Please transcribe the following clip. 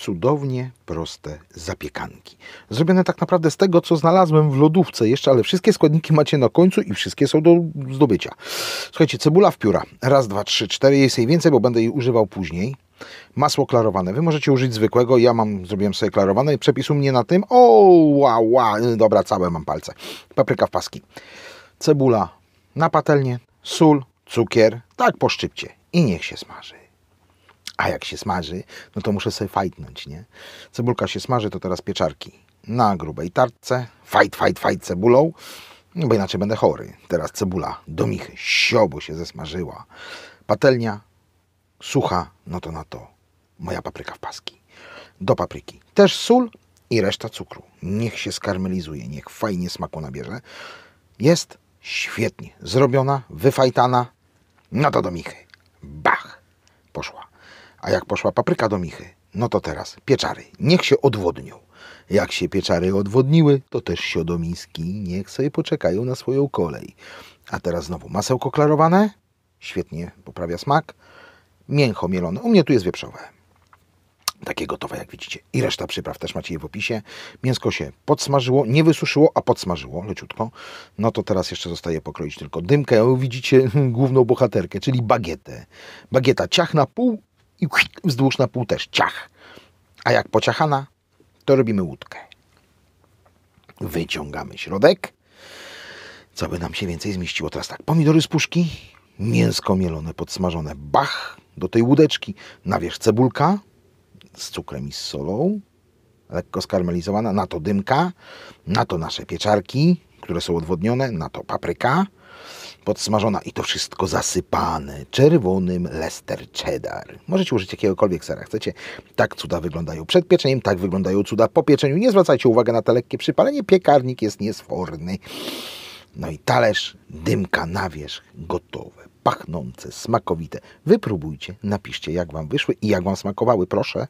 cudownie proste zapiekanki. Zrobione tak naprawdę z tego, co znalazłem w lodówce jeszcze, ale wszystkie składniki macie na końcu i wszystkie są do zdobycia. Słuchajcie, cebula w pióra. Raz, dwa, trzy, cztery. Jest jej więcej, bo będę jej używał później. Masło klarowane. Wy możecie użyć zwykłego. Ja mam, zrobiłem sobie klarowane i przepisu mnie na tym. O, ła, ła. Y, dobra, całe mam palce. Papryka w paski. Cebula na patelnię, sól, cukier. Tak po szczypcie. I niech się smaży. A jak się smaży, no to muszę sobie fajtnąć, nie? Cebulka się smaży, to teraz pieczarki. Na grubej tartce, fajt, fajt, fajt cebulą, no bo inaczej będę chory. Teraz cebula do michy, siobu się zesmażyła. Patelnia sucha, no to na to moja papryka w paski. Do papryki też sól i reszta cukru. Niech się skarmelizuje, niech fajnie smaku nabierze. Jest świetnie zrobiona, wyfajtana. No to do michy. Bach! Poszła. A jak poszła papryka do michy, no to teraz pieczary, niech się odwodnią. Jak się pieczary odwodniły, to też siodomiski niech sobie poczekają na swoją kolej. A teraz znowu masełko klarowane, świetnie poprawia smak, mięcho mielone, u mnie tu jest wieprzowe. Takie gotowe, jak widzicie. I reszta przypraw też macie je w opisie. Mięsko się podsmażyło, nie wysuszyło, a podsmażyło leciutko. No to teraz jeszcze zostaje pokroić tylko dymkę. Widzicie główną bohaterkę, czyli bagietę. Bagieta ciach na pół i wzdłuż na pół też ciach. A jak pociachana, to robimy łódkę. Wyciągamy środek. Co by nam się więcej zmieściło? Teraz tak, pomidory z puszki, mięsko mielone, podsmażone, bach, do tej łódeczki. Na wierzch cebulka z cukrem i z solą, lekko skarmelizowana, na to dymka, na to nasze pieczarki, które są odwodnione, na to papryka, podsmażona i to wszystko zasypane czerwonym Leicester cheddar. Możecie użyć jakiegokolwiek sera chcecie. Tak cuda wyglądają przed pieczeniem, tak wyglądają cuda po pieczeniu. Nie zwracajcie uwagi na te lekkie przypalenie, piekarnik jest niesforny. No i talerz, dymka na wierzch, gotowe, pachnące, smakowite. Wypróbujcie, napiszcie jak Wam wyszły i jak Wam smakowały, proszę.